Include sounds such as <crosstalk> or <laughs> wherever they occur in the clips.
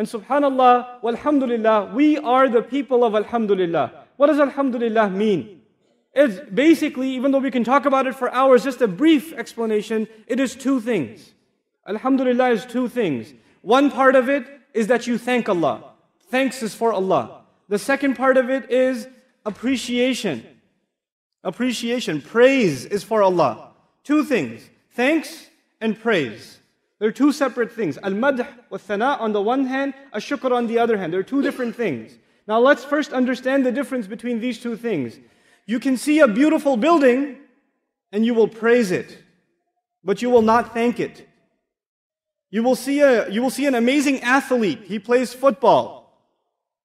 And subhanAllah, alhamdulillah, we are the people of alhamdulillah. What does alhamdulillah mean? It's basically, even though we can talk about it for hours, just a brief explanation, it is two things. Alhamdulillah is two things. One part of it is that you thank Allah. Thanks is for Allah. The second part of it is appreciation. Appreciation, praise is for Allah. Two things thanks and praise. They're two separate things. Al-madh wa thana on the one hand, ash-shukr on the other hand. They're two different things. Now let's first understand the difference between these two things. You can see a beautiful building and you will praise it, but you will not thank it. You will see, a, you will see an amazing athlete. He plays football.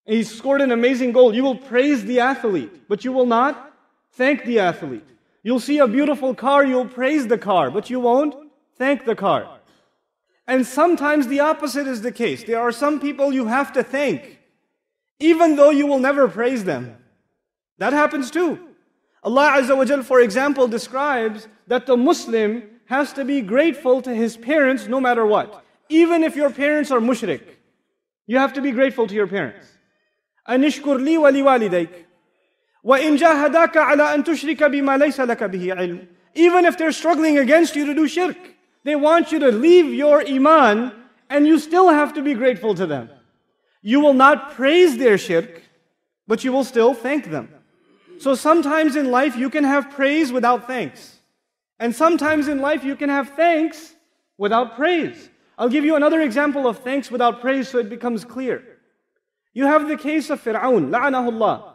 He scored an amazing goal. You will praise the athlete, but you will not thank the athlete. You'll see a beautiful car, you'll praise the car, but you won't thank the car. And sometimes the opposite is the case. There are some people you have to thank, even though you will never praise them. That happens too. Allah Azza wa Jal, for example, describes that the Muslim has to be grateful to his parents no matter what. Even if your parents are mushrik, you have to be grateful to your parents. أنشكر لي ولوالديك وإن جاهداك على أن تشرك بما ليس لك به علم Even if they're struggling against you to do shirk. They want you to leave your iman and you still have to be grateful to them. You will not praise their shirk, but you will still thank them. So sometimes in life you can have praise without thanks. And sometimes in life you can have thanks without praise. I'll give you another example of thanks without praise so it becomes clear. You have the case of Fir'aun, la'anahullah.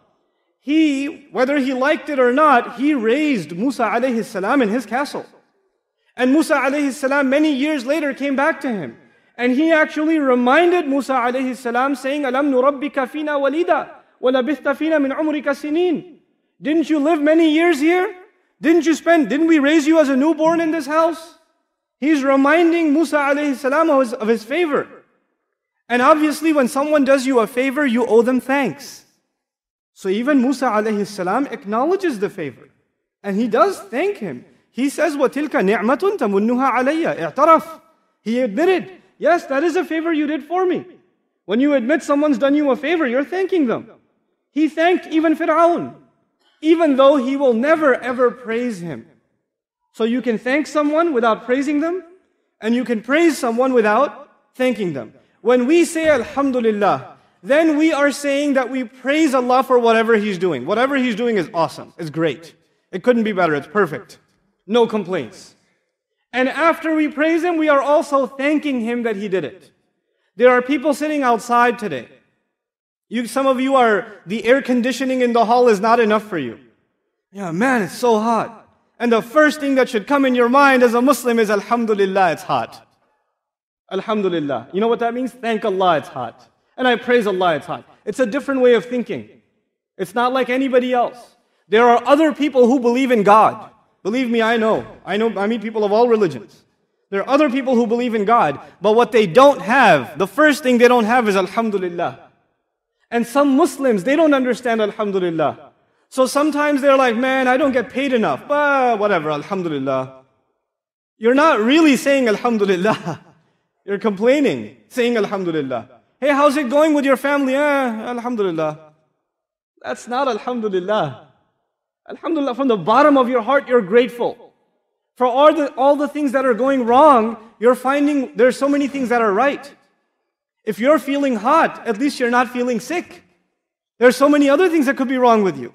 He, whether he liked it or not, he raised Musa alayhi salam in his castle. And Musa alayhi salam many years later came back to him. And he actually reminded Musa alayhi salam saying, Alam nurabbika fina walida, walabithta fina min umrika sinin. Didn't you live many years here? Didn't you spend, didn't we raise you as a newborn in this house? He's reminding Musa alayhi salam of his, of his favor. And obviously when someone does you a favor, you owe them thanks. So even Musa alayhi salam acknowledges the favor. And he does thank him. He says, وَتِلْكَ نِعْمَةٌ تَمُنُّهَا عَلَيَّ اعترف. He admitted, yes, that is a favor you did for me. When you admit someone's done you a favor, you're thanking them. He thanked even Fir'aun, even though he will never ever praise him. So you can thank someone without praising them, and you can praise someone without thanking them. When we say Alhamdulillah, then we are saying that we praise Allah for whatever He's doing. Whatever He's doing is awesome, it's great. It couldn't be better, it's perfect no complaints. And after we praise Him, we are also thanking Him that He did it. There are people sitting outside today. You, some of you are, the air conditioning in the hall is not enough for you. Yeah, man, it's so hot. And the first thing that should come in your mind as a Muslim is Alhamdulillah, it's hot. Alhamdulillah. You know what that means? Thank Allah, it's hot. And I praise Allah, it's hot. It's a different way of thinking. It's not like anybody else. There are other people who believe in God. Believe me, I know. I know I meet people of all religions. There are other people who believe in God, but what they don't have, the first thing they don't have is Alhamdulillah. And some Muslims, they don't understand Alhamdulillah. So sometimes they're like, man, I don't get paid enough, but whatever, Alhamdulillah. You're not really saying Alhamdulillah. <laughs> You're complaining, saying Alhamdulillah. Hey, how's it going with your family? Eh, alhamdulillah. That's not Alhamdulillah. Alhamdulillah, from the bottom of your heart, you're grateful. For all the, all the things that are going wrong, you're finding there's so many things that are right. If you're feeling hot, at least you're not feeling sick. There's so many other things that could be wrong with you.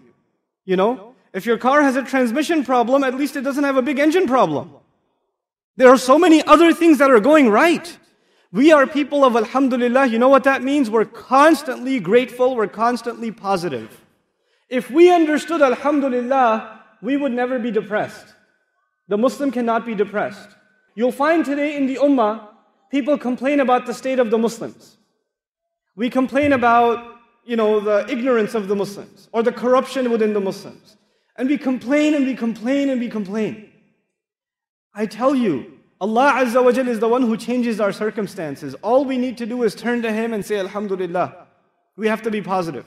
You know, if your car has a transmission problem, at least it doesn't have a big engine problem. There are so many other things that are going right. We are people of Alhamdulillah. You know what that means? We're constantly grateful, we're constantly positive. If we understood Alhamdulillah, we would never be depressed. The Muslim cannot be depressed. You'll find today in the Ummah, people complain about the state of the Muslims. We complain about, you know, the ignorance of the Muslims or the corruption within the Muslims. And we complain and we complain and we complain. I tell you, Allah Azza wa is the one who changes our circumstances. All we need to do is turn to Him and say, Alhamdulillah. We have to be positive.